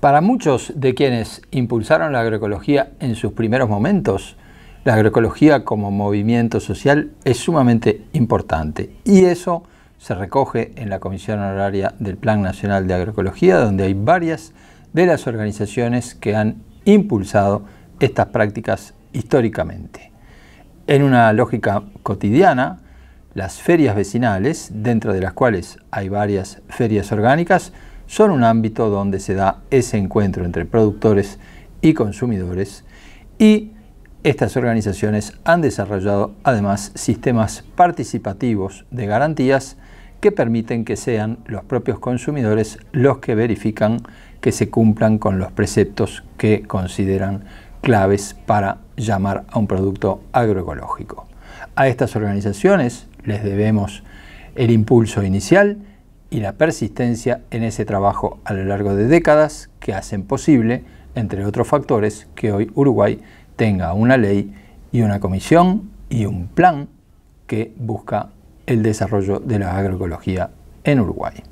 Para muchos de quienes impulsaron la agroecología en sus primeros momentos, la agroecología como movimiento social es sumamente importante y eso se recoge en la Comisión Honoraria del Plan Nacional de Agroecología, donde hay varias de las organizaciones que han impulsado estas prácticas históricamente. En una lógica cotidiana, las ferias vecinales, dentro de las cuales hay varias ferias orgánicas, son un ámbito donde se da ese encuentro entre productores y consumidores y estas organizaciones han desarrollado además sistemas participativos de garantías que permiten que sean los propios consumidores los que verifican que se cumplan con los preceptos que consideran claves para llamar a un producto agroecológico. A estas organizaciones les debemos el impulso inicial y la persistencia en ese trabajo a lo largo de décadas que hacen posible, entre otros factores, que hoy Uruguay tenga una ley y una comisión y un plan que busca el desarrollo de la agroecología en Uruguay.